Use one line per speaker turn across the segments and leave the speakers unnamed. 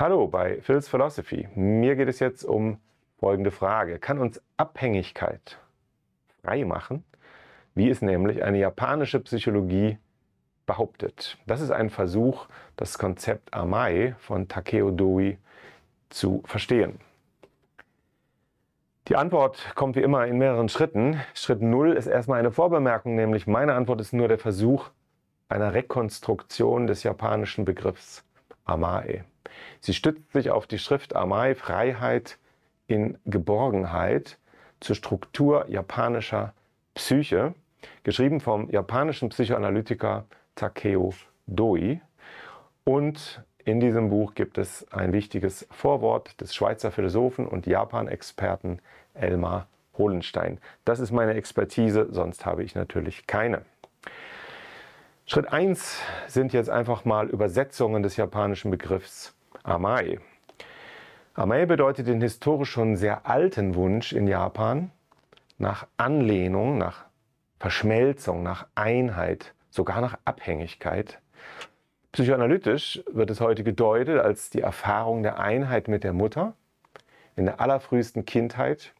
Hallo bei Phil's Philosophy. Mir geht es jetzt um folgende Frage. Kann uns Abhängigkeit frei machen? Wie es nämlich eine japanische Psychologie behauptet. Das ist ein Versuch, das Konzept Amai von Takeo Doi zu verstehen. Die Antwort kommt wie immer in mehreren Schritten. Schritt 0 ist erstmal eine Vorbemerkung, nämlich meine Antwort ist nur der Versuch einer Rekonstruktion des japanischen Begriffs Amae. Sie stützt sich auf die Schrift Amai, Freiheit in Geborgenheit, zur Struktur japanischer Psyche, geschrieben vom japanischen Psychoanalytiker Takeo Doi. Und in diesem Buch gibt es ein wichtiges Vorwort des Schweizer Philosophen und Japan-Experten Elmar Hohlenstein. Das ist meine Expertise, sonst habe ich natürlich keine. Schritt 1 sind jetzt einfach mal Übersetzungen des japanischen Begriffs Amai. Amai bedeutet den historisch schon sehr alten Wunsch in Japan nach Anlehnung, nach Verschmelzung, nach Einheit, sogar nach Abhängigkeit. Psychoanalytisch wird es heute gedeutet als die Erfahrung der Einheit mit der Mutter in der allerfrühesten Kindheit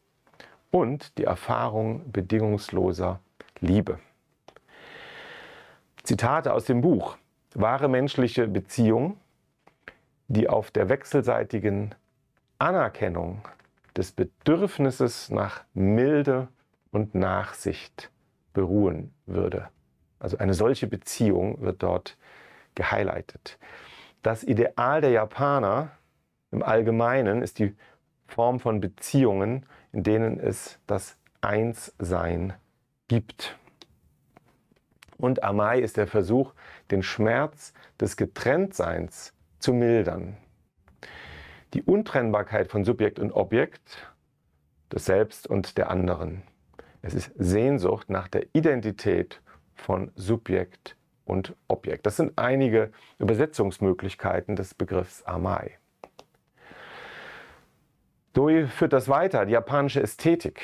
und die Erfahrung bedingungsloser Liebe. Zitate aus dem Buch Wahre menschliche Beziehung, die auf der wechselseitigen Anerkennung des Bedürfnisses nach Milde und Nachsicht beruhen würde. Also eine solche Beziehung wird dort gehighlightet. Das Ideal der Japaner im Allgemeinen ist die Form von Beziehungen, in denen es das Einssein gibt und Amai ist der Versuch, den Schmerz des Getrenntseins zu mildern. Die Untrennbarkeit von Subjekt und Objekt, des Selbst und der anderen. Es ist Sehnsucht nach der Identität von Subjekt und Objekt. Das sind einige Übersetzungsmöglichkeiten des Begriffs Amai. Doi führt das weiter, die japanische Ästhetik.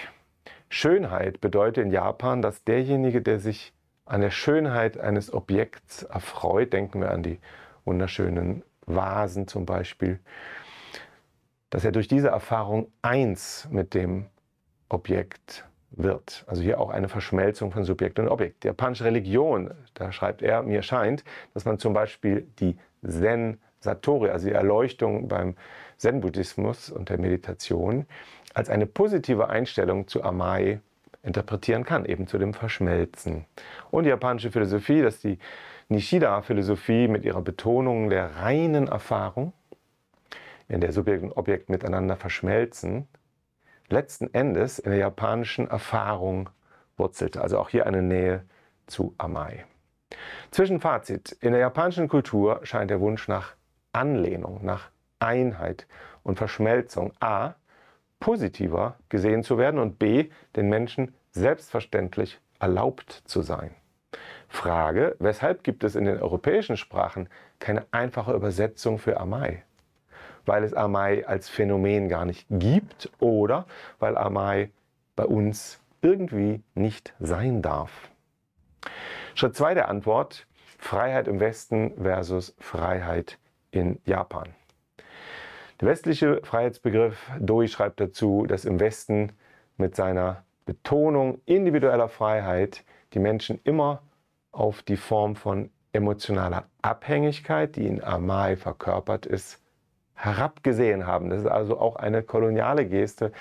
Schönheit bedeutet in Japan, dass derjenige, der sich an der Schönheit eines Objekts erfreut. Denken wir an die wunderschönen Vasen zum Beispiel. Dass er durch diese Erfahrung eins mit dem Objekt wird. Also hier auch eine Verschmelzung von Subjekt und Objekt. Die japanische Religion, da schreibt er, mir scheint, dass man zum Beispiel die Zen Satori, also die Erleuchtung beim Zen-Buddhismus und der Meditation, als eine positive Einstellung zu Amai interpretieren kann, eben zu dem Verschmelzen. Und die japanische Philosophie, dass die Nishida-Philosophie mit ihrer Betonung der reinen Erfahrung, in der Subjekt und Objekt miteinander verschmelzen, letzten Endes in der japanischen Erfahrung wurzelte. Also auch hier eine Nähe zu Amai. Zwischenfazit. In der japanischen Kultur scheint der Wunsch nach Anlehnung, nach Einheit und Verschmelzung A positiver gesehen zu werden und b, den Menschen selbstverständlich erlaubt zu sein. Frage, weshalb gibt es in den europäischen Sprachen keine einfache Übersetzung für Amai? Weil es Amai als Phänomen gar nicht gibt oder weil Amai bei uns irgendwie nicht sein darf. Schritt 2 der Antwort, Freiheit im Westen versus Freiheit in Japan. Der westliche Freiheitsbegriff, Doi schreibt dazu, dass im Westen mit seiner Betonung individueller Freiheit die Menschen immer auf die Form von emotionaler Abhängigkeit, die in Amai verkörpert ist, herabgesehen haben. Das ist also auch eine koloniale Geste,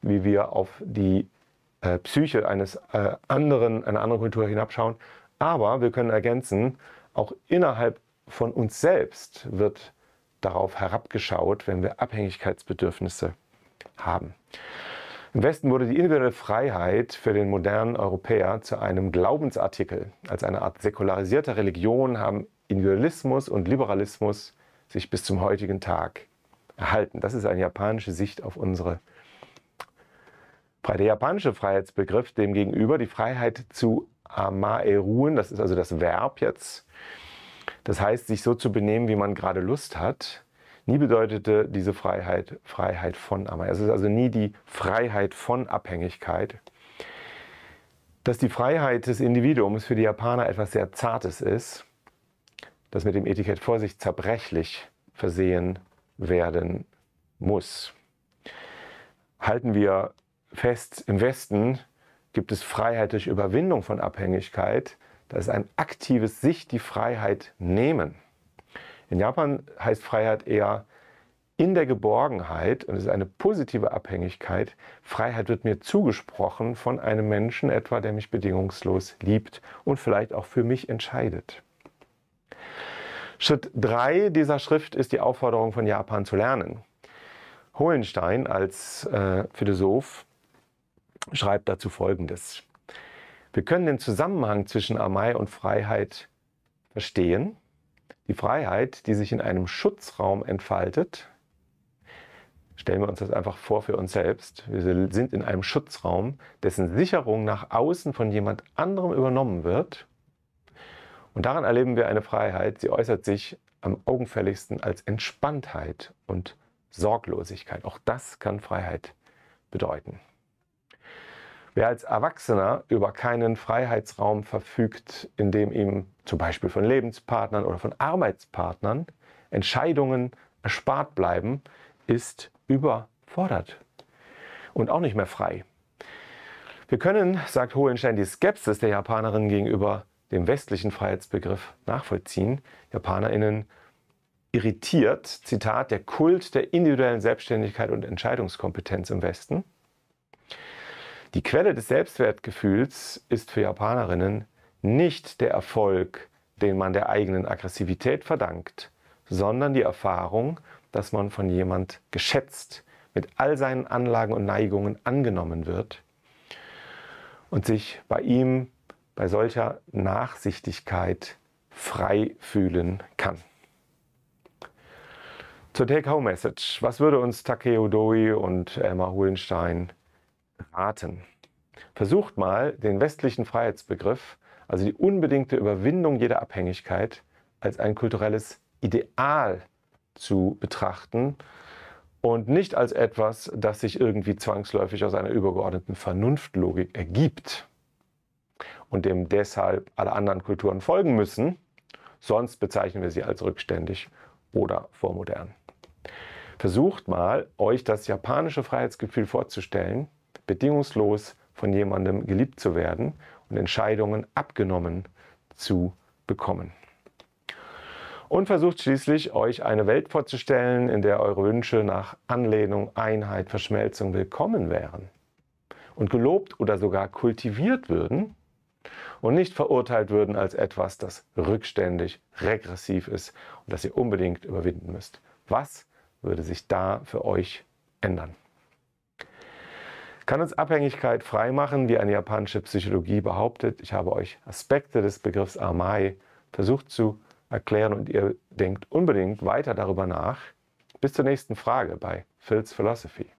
wie wir auf die äh, Psyche eines äh, anderen, einer anderen Kultur hinabschauen. Aber wir können ergänzen, auch innerhalb von uns selbst wird darauf herabgeschaut, wenn wir Abhängigkeitsbedürfnisse haben. Im Westen wurde die individuelle Freiheit für den modernen Europäer zu einem Glaubensartikel. Als eine Art säkularisierter Religion haben Individualismus und Liberalismus sich bis zum heutigen Tag erhalten. Das ist eine japanische Sicht auf unsere Freiheit. Der japanische Freiheitsbegriff demgegenüber die Freiheit zu amae ruhen, das ist also das Verb jetzt, das heißt, sich so zu benehmen, wie man gerade Lust hat. Nie bedeutete diese Freiheit Freiheit von Abhängigkeit. Es ist also nie die Freiheit von Abhängigkeit. Dass die Freiheit des Individuums für die Japaner etwas sehr Zartes ist, das mit dem Etikett Vorsicht zerbrechlich versehen werden muss. Halten wir fest, im Westen gibt es Freiheit durch Überwindung von Abhängigkeit, das ist ein aktives sich die Freiheit nehmen. In Japan heißt Freiheit eher in der Geborgenheit und es ist eine positive Abhängigkeit. Freiheit wird mir zugesprochen von einem Menschen etwa, der mich bedingungslos liebt und vielleicht auch für mich entscheidet. Schritt 3 dieser Schrift ist die Aufforderung von Japan zu lernen. Hohenstein als äh, Philosoph schreibt dazu Folgendes. Wir können den Zusammenhang zwischen Amai und Freiheit verstehen. Die Freiheit, die sich in einem Schutzraum entfaltet, stellen wir uns das einfach vor für uns selbst. Wir sind in einem Schutzraum, dessen Sicherung nach außen von jemand anderem übernommen wird. Und daran erleben wir eine Freiheit, sie äußert sich am augenfälligsten als Entspanntheit und Sorglosigkeit. Auch das kann Freiheit bedeuten. Wer als Erwachsener über keinen Freiheitsraum verfügt, in dem ihm zum Beispiel von Lebenspartnern oder von Arbeitspartnern Entscheidungen erspart bleiben, ist überfordert und auch nicht mehr frei. Wir können, sagt Hohenstein, die Skepsis der Japanerinnen gegenüber dem westlichen Freiheitsbegriff nachvollziehen. Japanerinnen irritiert, Zitat, der Kult der individuellen Selbstständigkeit und Entscheidungskompetenz im Westen. Die Quelle des Selbstwertgefühls ist für Japanerinnen nicht der Erfolg, den man der eigenen Aggressivität verdankt, sondern die Erfahrung, dass man von jemand geschätzt, mit all seinen Anlagen und Neigungen angenommen wird und sich bei ihm bei solcher Nachsichtigkeit frei fühlen kann. Zur Take-Home-Message. Was würde uns Takeo Doi und Emma Hohlenstein raten. Versucht mal, den westlichen Freiheitsbegriff, also die unbedingte Überwindung jeder Abhängigkeit, als ein kulturelles Ideal zu betrachten und nicht als etwas, das sich irgendwie zwangsläufig aus einer übergeordneten Vernunftlogik ergibt und dem deshalb alle anderen Kulturen folgen müssen, sonst bezeichnen wir sie als rückständig oder vormodern. Versucht mal, euch das japanische Freiheitsgefühl vorzustellen bedingungslos von jemandem geliebt zu werden und Entscheidungen abgenommen zu bekommen. Und versucht schließlich, euch eine Welt vorzustellen, in der eure Wünsche nach Anlehnung, Einheit, Verschmelzung willkommen wären und gelobt oder sogar kultiviert würden und nicht verurteilt würden als etwas, das rückständig, regressiv ist und das ihr unbedingt überwinden müsst. Was würde sich da für euch ändern? kann uns Abhängigkeit freimachen, wie eine japanische Psychologie behauptet. Ich habe euch Aspekte des Begriffs Amai versucht zu erklären und ihr denkt unbedingt weiter darüber nach. Bis zur nächsten Frage bei Phil's Philosophy.